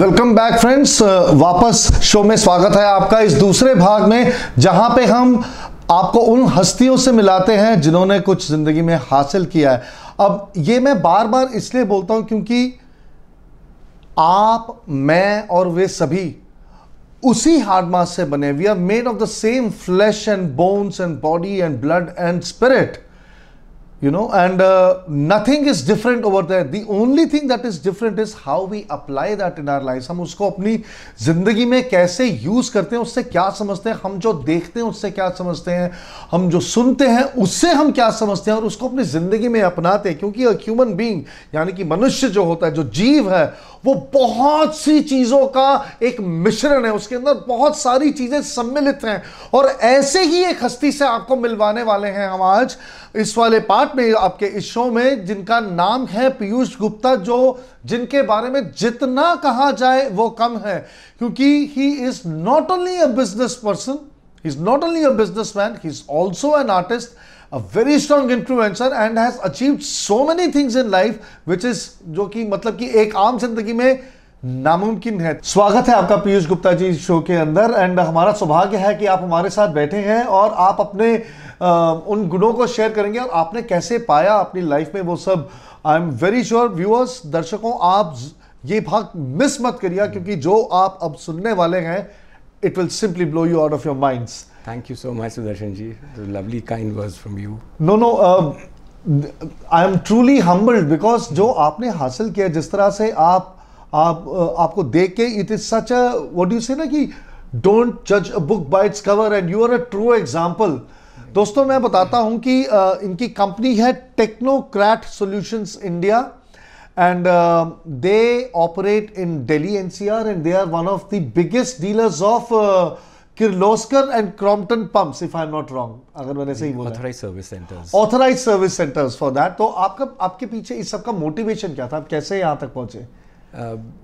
Welcome back friends वापस show में स्वागत है आपका इस दूसरे भाग में जहां पे हम आपको उन हस्तियों से मिलाते हैं जिन्होंने कुछ ज़िंदगी में हासिल किया है अब ये मैं बार बार इसलिए बोलता हूं क्योंकि आप मैं और वे सभी उसी हार्ड मास से बने we are made of the same flesh and bones and body and blood and spirit you know and uh, nothing is different over there the only thing that is different is how we apply that in our lives हम उसको अपनी ज़िंदगी में कैसे use करते हैं उससे क्या समझते हैं हम जो देखते हैं उससे क्या समझते हैं हम जो सुनते हैं उससे हम क्या समझते हैं और उसको अपनी ज़िंदगी में अपनाते हैं क्योंकि ह्यूमन बींग यानी कि मनुष्य जो होता है जो जीव है वो बहुत सी चीज़ों का एक मिश्रण है उसके अंदर बहुत सारी चीज़ें सम्मिलित हैं और ऐसे ही एक हस्ती से आपको मिलवाने वाले हैं हम आज इस वाले पार्ट में आपके इस शो में जिनका नाम है पीयूष गुप्ता जो जिनके बारे में जितना कहा जाए वो कम है क्योंकि he is not only a business person he is not only a business man he is also an artist a very strong influencer and has achieved so many things in life which is जो कि मतलब कि एक आम जिंदगी में नामुमकिन है स्वागत है आपका पीयूष गुप्ता जी शो के अंदर एंड हमारा सौभाग्य है कि आप हमारे साथ बैठे हैं और आप अपने आ, उन गुणों को शेयर करेंगे और आपने कैसे पाया अपनी लाइफ में वो सब I am very sure viewers दर्शकों आप ये भाग मिस मत करिए क्योंकि जो आप अब सुनने वाले हैं it will simply blow you out of your minds Thank you so much, Sudarshan ji. The lovely, kind words from you. No, no. Uh, I am truly humbled because जो आपने हासिल किया जिस तरह से आप आप आपको देख के it is such a what you say ना कि डोंट जज a book by its cover and you are a true example दोस्तों मैं बताता हूं कि आ, इनकी कंपनी है Technocrat Solutions India and uh, they operate in Delhi NCR and they are one of the biggest dealers of uh, Kirloskar and Crompton pumps if I am not wrong अगर मैंने सही बोला authorise service centres authorise service centres for that तो आपका आपके पीछे इस सब का मोटिवेशन क्या था आप कैसे यहाँ तक पहुँचे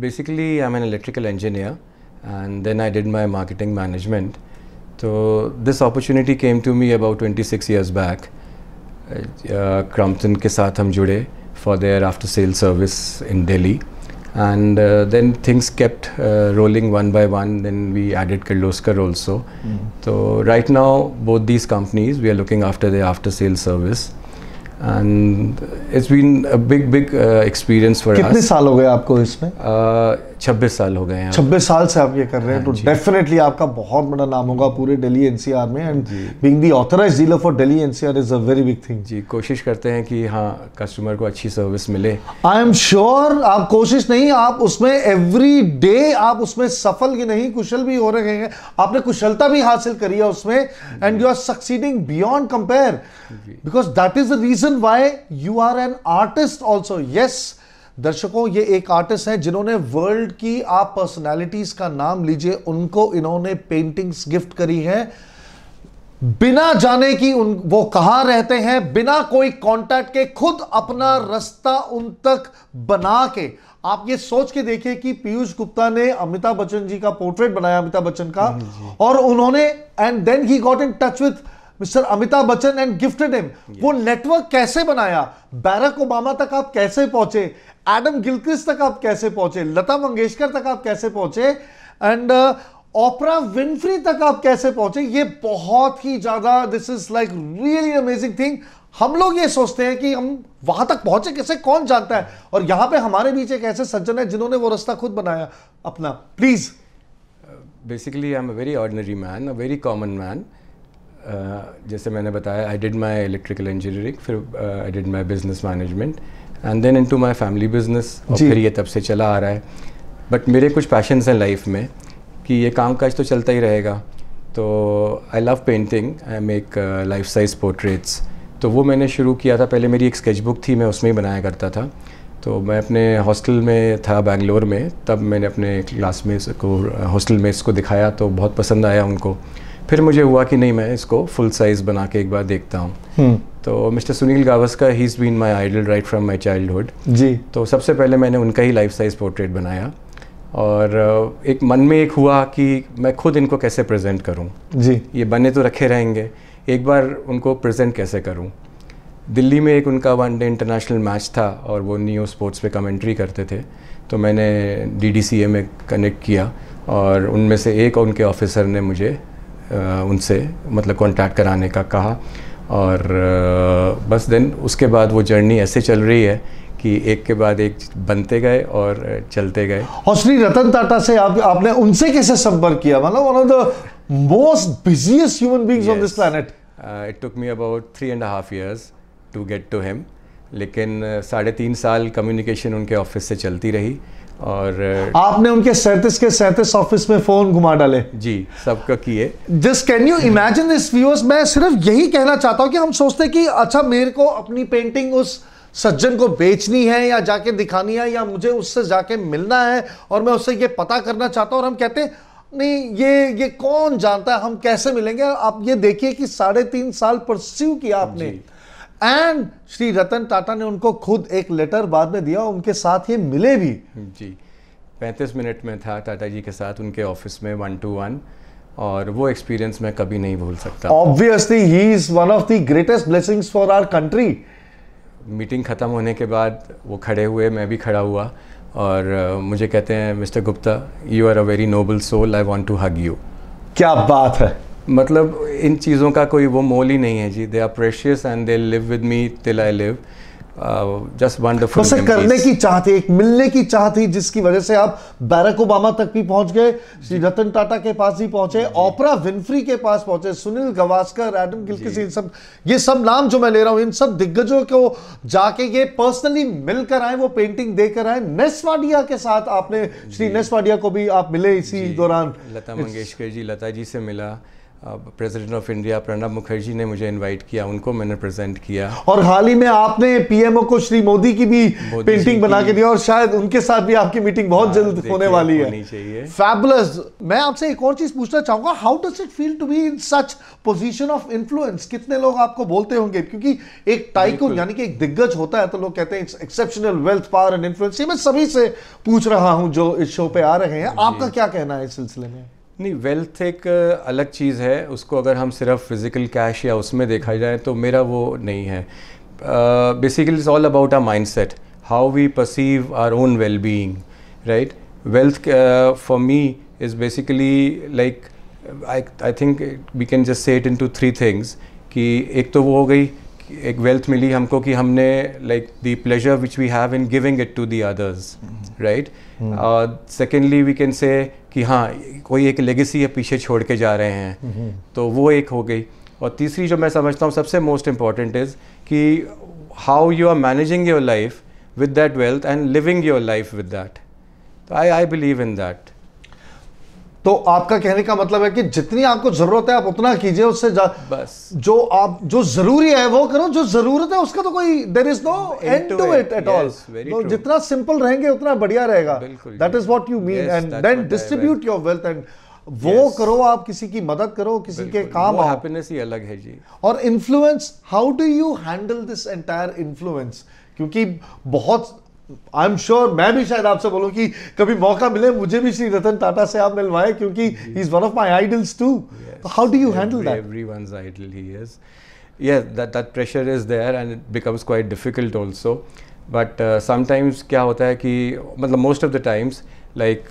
basically I am an electrical engineer and then I did my marketing management तो this opportunity came to me about twenty six years back Crompton के साथ हम जुड़े for their after sale service in Delhi and uh, then things kept uh, rolling one by one then we added Kirloskar also mm so right now both these companies we are looking after the after sales service and it's been a big big uh, experience for us saal ho gaye aapko isme uh, 26 साल हो गए हैं 26 साल से आप ये कर रहे हैं हाँ तो डेफिनेटली आपका बहुत बड़ा नाम होगा पूरे दिल्ली एनसीआर में and being the authorise dealer for Delhi NCR is a very big thing जी कोशिश करते हैं कि हाँ कस्टमर को अच्छी सर्विस मिले आई एम श्योर आप कोशिश नहीं आप उसमें एवरी डे आप उसमें सफल ही नहीं कुशल भी हो रहे हैं आपने कुशलता भी हासिल करी है उसमें and you are succeeding beyond compare because that is the reason why you are an artist also yes दर्शकों ये एक आर्टिस्ट हैं जिन्होंने वर्ल्ड की आप पर्सनालिटीज का नाम लीजिए उनको इन्होंने पेंटिंग्स गिफ्ट करी है बिना जाने कि उन वो कहाँ रहते हैं बिना कोई कांटेक्ट के खुद अपना रास्ता उन तक बना के आप ये सोच के देखिए कि पीयूष गुप्ता ने अमिताभ बच्चन जी का पोर्ट्रेट बनाया अमिताभ बच्चन का और उन्होंने and then he got in touch with mister Amitabh Bachchan and gifted him वो नेटवर्क कैसे बनाया बैरक ओबामा तक आप कैसे पहुंचे एडम गिलक्रिस्ट तक आप कैसे पहुंचे लता मंगेशकर तक आप कैसे पहुंचे एंड uh, ओपरा विनफ्री तक आप कैसे पहुंचे ये बहुत ही ज्यादा this is like really amazing thing हम लोग ये सोचते हैं कि हम वहां तक पहुंचे कैसे कौन जानता है और यहां पे हमारे बीच एक ऐसे सज्जन है जिन्होंने वो रास्ता खुद बनाया अपना please basically I am a very ordinary man a very common man Uh, जैसे मैंने बताया I did my electrical engineering फिर I did my business management and then into my family business फिर ये तब से चला आ रहा है बट मेरे कुछ पैशंस हैं लाइफ में कि ये काम काज तो चलता ही रहेगा तो I love painting I make life size portraits तो वो मैंने शुरू किया था पहले मेरी एक स्केच बुक थी मैं उसमें ही बनाया करता था तो मैं अपने हॉस्टल में था बैंगलोर में तब मैंने अपने क्लासमेट्स को हॉस्टल मेट्स को दिखाया तो बहुत पसंद आया उनको फिर मुझे हुआ कि नहीं मैं इसको फुल साइज़ बना के एक बार देखता हूँ हम्म। तो mister Sunil Gavaskar he is been my idol right from my childhood जी तो सबसे पहले मैंने उनका ही लाइफ साइज़ पोर्ट्रेट बनाया और एक मन में एक हुआ कि मैं खुद इनको कैसे प्रेजेंट करूं जी ये बने तो रखे रहेंगे एक बार उनको प्रेजेंट कैसे करूं दिल्ली में एक उनका वन डे इंटरनेशनल मैच था और वो न्यू स्पोर्ट्स पे कमेंट्री करते थे तो मैंने डी में कनेक्ट किया और उनमें से एक उनके ऑफिसर ने मुझे उनसे मतलब कांटेक्ट कराने का कहा और बस देन उसके बाद वो जर्नी ऐसे चल रही है कि एक के बाद एक बनते गए और चलते गए और श्री रतन टाटा से आप आपने उनसे कैसे संपर्क किया मतलब one of the most busiest human beings on this planet it took me about three and half years to get to him लेकिन साढ़े तीन साल कम्युनिकेशन उनके ऑफिस से चलती रही और uh, आपने उनके सैतीस के सैतीस ऑफिस में फ़ोन घुमा डाले जी सबका किए just can you imagine this viewers मैं सिर्फ यही कहना चाहता हूँ कि हम सोचते कि अच्छा मेरे को अपनी पेंटिंग उस सज्जन को बेचनी है या जाके दिखानी है या मुझे उससे जाके मिलना है और मैं उससे ये पता करना चाहता हूँ और हम कहते हैं नहीं ये ये कौन जानता है हम कैसे मिलेंगे आप ये देखिए कि साढ़े तीन साल परस्यू किया आपने एंड श्री रतन टाटा ने उनको खुद एक लेटर बाद में दिया उनके साथ ये मिले भी जी पैंतीस मिनट में था टाटा जी के साथ उनके ऑफिस में वन टू वन और वो एक्सपीरियंस मैं कभी नहीं भूल सकता obviously he is one of the greatest blessings for our country meeting ख़त्म होने के बाद वो खड़े हुए मैं भी खड़ा हुआ और मुझे कहते हैं mister Gupta you are a very noble soul I want to hug you क्या बात है मतलब इन चीज़ों का कोई वो मोल ही नहीं है जी they are precious and they live with me till I live just wonderful करने की थी एक मिलने की थी जिसकी वजह से आप बैरक ओबामा तक भी पहुंच गए श्री रतन टाटा के पास भी पहुंचे ओपरा विनफ्री के पास पहुंचे सुनील गवास्कर एडम गिलकिस इन सब ये सब नाम जो मैं ले रहा हूं इन सब दिग्गजों को जाके ये पर्सनली मिलकर आए वो पेंटिंग देकर आए नेस्वाडिया के साथ आपने श्री नेस्वाडिया को भी आप मिले इसी दौरान लता मंगेशकर जी लता जी से मिला president of India Pranab Mukherjee ने मुझे इनवाइट किया उनको मैंने प्रेजेंट किया और हाल ही में आपने पीएमओ को श्री मोदी की भी पेंटिंग बना के दिया और शायद उनके साथ भी आपकी मीटिंग बहुत हाँ, जल्द होने वाली है फैबुलस मैं आपसे एक और चीज पूछना चाहूंगा how does it feel to be in such position of influence कितने लोग आपको बोलते होंगे क्योंकि एक टाइको यानी कि एक दिग्गज होता है तो लोग कहते हैं exceptional wealth power and influence मैं सभी से पूछ रहा हूं जो इस शो पे आ रहे हैं आपका क्या कहना है इस सिलसिले में नहीं वेल्थ एक अलग चीज़ है उसको अगर हम सिर्फ फिज़िकल कैश या उसमें देखा जाए तो मेरा वो नहीं है basically is all about our mind set how we perceive our own well being right wealth for me is basically like I think we can just say it in two three things कि एक तो वो हो गई एक wealth मिली हमको कि हमने like the pleasure which we have in giving it to the others right secondly we can say कि हाँ कोई एक लेगेसी है पीछे छोड़ के जा रहे हैं mm-hmm. तो वो एक हो गई और तीसरी जो मैं समझता हूँ सबसे मोस्ट इम्पॉर्टेंट इज़ कि how you are managing your life with that wealth and living your life with that तो I I believe in that तो आपका कहने का मतलब है कि जितनी आपको जरूरत है आप उतना कीजिए उससे बस जो आप जो जरूरी है वो करो जो जरूरत है उसका तो कोई there is no end to it at all तो जितना सिंपल रहेंगे उतना बढ़िया रहेगा that is what you mean and then distribute your wealth and वो yes. करो आप किसी की मदद करो किसी के काम हैप्पीनेस ही अलग है जी और influence how do you handle this entire influence क्योंकि बहुत आई एम श्योर मैं भी शायद आपसे बोलूं कि कभी मौका मिले मुझे भी श्री रतन टाटा से आप मिलवाए क्योंकि is one of my idols to how do you handle that everyone's idol he is yes that that pressure is there and it becomes quite difficult also but sometimes क्या होता है कि मतलब most of the times like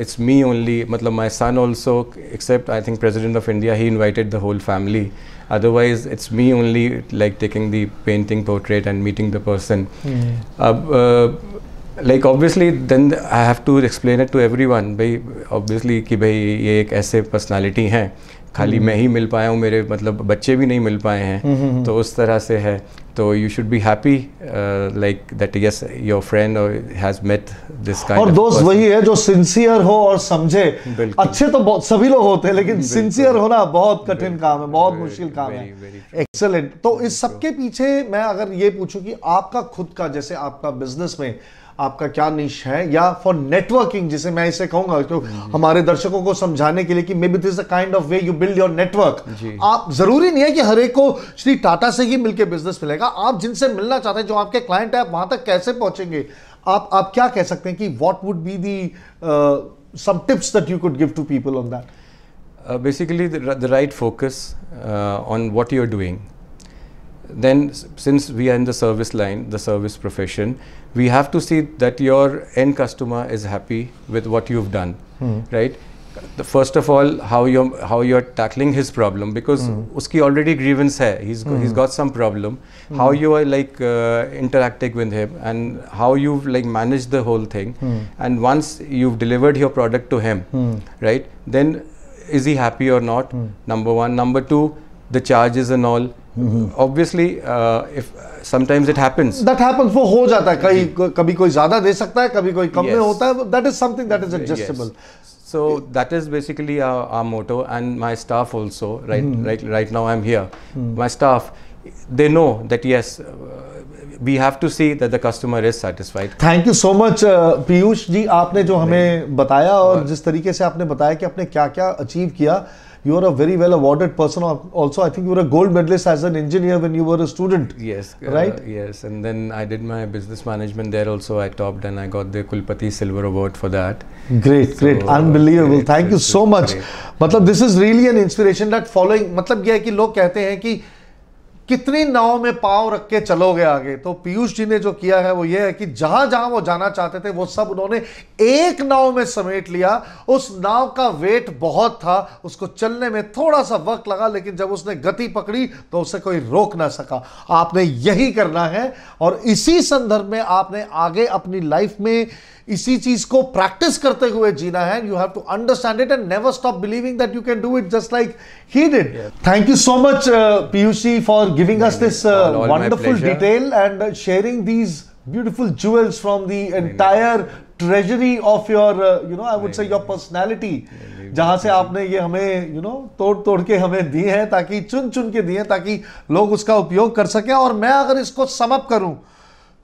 it's me only मतलब my son also except I think president of India he invited the whole family Otherwise, it's me only like taking the painting portrait and meeting the person. Mm. Uh, like obviously then I have to explain it to everyone by obviously कि भाई ये एक ऐसे personality खाली हम्म। मैं ही मिल पाया हूँ मेरे मतलब बच्चे भी नहीं मिल पाए हैं हम्म, हम्म, तो उस तरह से है तो you should be happy like that yes your friend has met this kind और दोस्त वही है जो सिंसियर हो और समझे अच्छे तो सभी लोग होते हैं लेकिन सिंसियर होना बहुत कठिन काम है बहुत मुश्किल काम है एक्सेलेंट तो इस सबके पीछे मैं अगर ये पूछूं कि आपका खुद का जैसे आपका बिजनेस में आपका क्या निश है या फॉर नेटवर्किंग जिसे मैं इसे कहूंगा तो हमारे दर्शकों को समझाने के लिए कि maybe this kind of way you build your network आप जरूरी नहीं है कि हर एक को श्री टाटा से ही मिलकर बिजनेस मिलेगा आप जिनसे मिलना चाहते हैं जो आपके क्लाइंट है आप वहां तक कैसे पहुंचेंगे आप आप क्या कह सकते हैं कि what would be the some tips that you could give to people on that basically the right focus on what you are doing then since we are in the service line, the service profession, we have to see that your end customer is happy with what you've done, mm. right? The first of all, how you're how you're tackling his problem because mm. uski already grievance hai. He's mm. he's hmm. got some problem. Mm. How you are like uh, interacting with him and how you've like managed the whole thing. Hmm. And once you've delivered your product to him, hmm. right? Then is he happy or not? Number one. Number two, the charges and all customer is satisfied thank you so much Piyush ji आपने जो हमें बताया और जिस तरीके से आपने बताया कि आपने क्या क्या अचीव किया you are a very well awarded person. Also, I think you were a gold medalist as an engineer when you were a student. Yes. Uh, right? Uh, yes. And then I did my business management there also. I topped and I got the Kulpati Silver Award for that. Great, so, great. Unbelievable. Great, Thank you so much. Great. मतलब is really an inspiration inspiration following matlab मतलब कि लोग कहते हैं कि कितनी नाव में पांव रख के चलोगे आगे तो पीयूष जी ने जो किया है वो ये है कि जहां जहां वो जाना चाहते थे वो सब उन्होंने एक नाव में समेट लिया उस नाव का वेट बहुत था उसको चलने में थोड़ा सा वक्त लगा लेकिन जब उसने गति पकड़ी तो उसे कोई रोक ना सका आपने यही करना है और इसी संदर्भ में आपने आगे अपनी लाइफ में इसी चीज को प्रैक्टिस करते हुए जीना है you have to understand it and never stop believing that you can do it just like he did thank you so much पीयूसी for giving us this wonderful detail and sharing these beautiful jewels from the entire treasury of your you know I would say your personality जहां से आपने ये हमें you know तोड़ तोड़ के हमें दिए हैं ताकि चुन चुन के दिए ताकि लोग उसका उपयोग कर सकें और मैं अगर इसको समअप करूं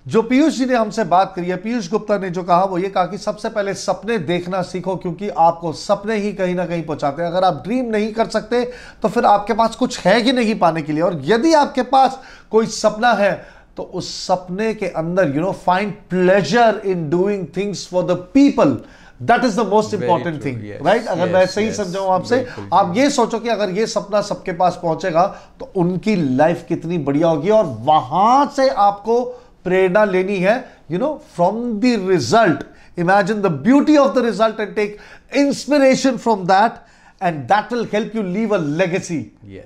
जो पीयूष जी ने हमसे बात करी है पीयूष गुप्ता ने जो कहा वो ये कहा कि सबसे पहले सपने देखना सीखो क्योंकि आपको सपने ही कहीं ना कहीं पहुंचाते हैं अगर आप ड्रीम नहीं कर सकते तो फिर आपके पास कुछ है ही नहीं पाने के लिए और यदि आपके पास कोई सपना है तो उस सपने के अंदर you know find pleasure in doing things for the people that is the most important thing right अगर yes, मैं सही yes, समझाऊं आपसे आप ये सोचो कि अगर ये सपना सबके पास पहुंचेगा तो उनकी लाइफ कितनी बढ़िया होगी और वहां से आपको प्रेरणा लेनी You know, from the result, imagine the beauty of the result and take inspiration from that and that will help you leave a legacy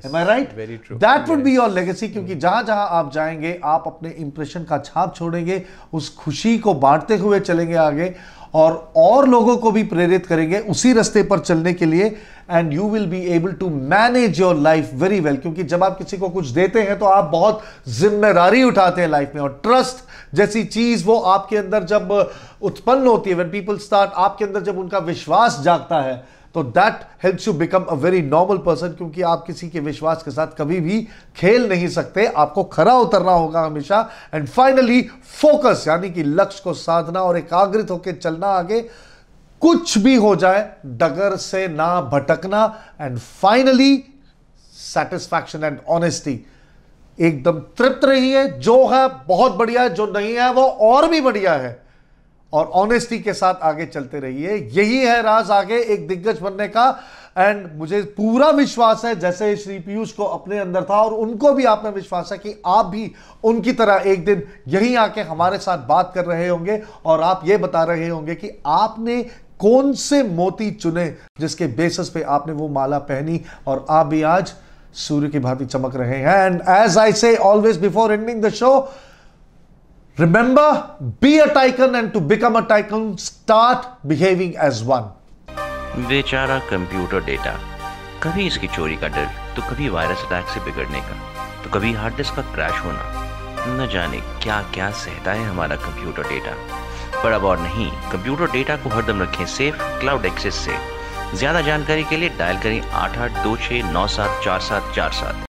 am I right very true that would be your legacy क्योंकि जहां जहां आप जाएंगे आप अपने impression का छाप छोड़ेंगे उस खुशी को बांटते हुए चलेंगे आगे और और लोगों को भी प्रेरित करेंगे उसी रास्ते पर चलने के लिए and you will be able to manage your life very well क्योंकि जब आप किसी को कुछ देते हैं तो आप बहुत जिम्मेदारी उठाते हैं लाइफ में और ट्रस्ट जैसी चीज वो आपके अंदर जब उत्पन्न होती है व्हेन पीपल स्टार्ट आपके अंदर जब उनका विश्वास जागता है तो that helps you become a very normal person क्योंकि आप किसी के विश्वास के साथ कभी भी खेल नहीं सकते आपको खरा उतरना होगा हमेशा एंड फाइनली फोकस यानी कि लक्ष्य को साधना और एकाग्रित होकर चलना आगे कुछ भी हो जाए डगर से ना भटकना and finally satisfaction and honesty एकदम तृप्त है जो है बहुत बढ़िया है जो नहीं है वो और भी बढ़िया है और ऑनेस्टी के साथ आगे चलते रहिए यही है राज आगे एक दिग्गज बनने का एंड मुझे पूरा विश्वास है जैसे श्री पीयूष को अपने अंदर था और उनको भी आप में विश्वास है कि आप भी उनकी तरह एक दिन यहीं आके हमारे साथ बात कर रहे होंगे और आप ये बता रहे होंगे कि आपने कौन से मोती चुने जिसके बेसिस पे आपने वो माला पहनी और आप भी आज सूर्य की भांति चमक रहे हैं and as I say always before ending the show Remember, be a tycoon and to become a tycoon, start behaving as one. बेचारा कंप्यूटर डेटा कभी इसकी चोरी का डर तो कभी वायरस अटैक से बिगड़ने का तो कभी हार्ड डिस्क का क्रैश होना न जाने क्या क्या सहता है हमारा कंप्यूटर डेटा पर अब और नहीं कंप्यूटर डेटा को हरदम रखें सेफ क्लाउड एक्सेस से ज्यादा जानकारी के लिए डायल करें आठ आठ दो छः नौ सात चार सात चार सात